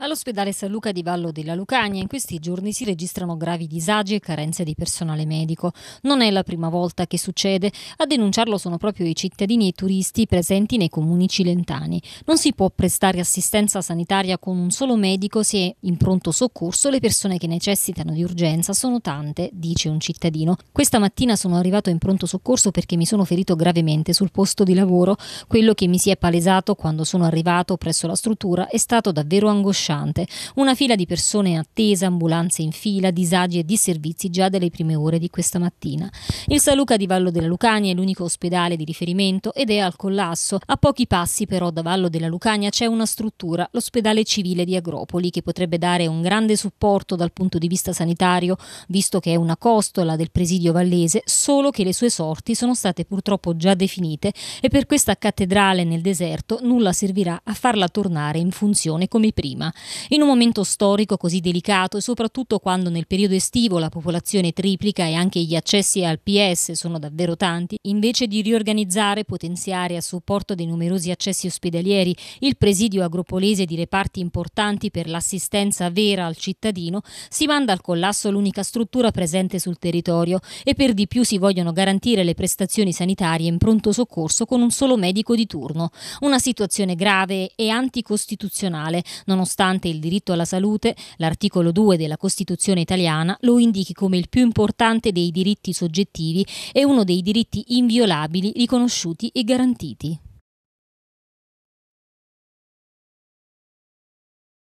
All'ospedale San Luca di Vallo della Lucania in questi giorni si registrano gravi disagi e carenze di personale medico. Non è la prima volta che succede, a denunciarlo sono proprio i cittadini e i turisti presenti nei comuni cilentani. Non si può prestare assistenza sanitaria con un solo medico se in pronto soccorso le persone che necessitano di urgenza sono tante, dice un cittadino. Questa mattina sono arrivato in pronto soccorso perché mi sono ferito gravemente sul posto di lavoro. Quello che mi si è palesato quando sono arrivato presso la struttura è stato davvero angosciante angosciante. Una fila di persone in attesa, ambulanze in fila, disagi e disservizi già dalle prime ore di questa mattina. Il San Luca di Vallo della Lucania è l'unico ospedale di riferimento ed è al collasso. A pochi passi però da Vallo della Lucania c'è una struttura, l'ospedale civile di Agropoli, che potrebbe dare un grande supporto dal punto di vista sanitario, visto che è una costola del presidio vallese, solo che le sue sorti sono state purtroppo già definite e per questa cattedrale nel deserto nulla servirà a farla tornare in funzione come prima. In un momento storico così delicato e soprattutto quando nel periodo estivo la popolazione triplica e anche gli accessi al PS sono davvero tanti, invece di riorganizzare, potenziare a supporto dei numerosi accessi ospedalieri il presidio agropolese di reparti importanti per l'assistenza vera al cittadino, si manda al collasso l'unica struttura presente sul territorio e per di più si vogliono garantire le prestazioni sanitarie in pronto soccorso con un solo medico di turno. Una situazione grave e anticostituzionale, nonostante nonostante il diritto alla salute, l'articolo 2 della Costituzione italiana lo indichi come il più importante dei diritti soggettivi e uno dei diritti inviolabili riconosciuti e garantiti.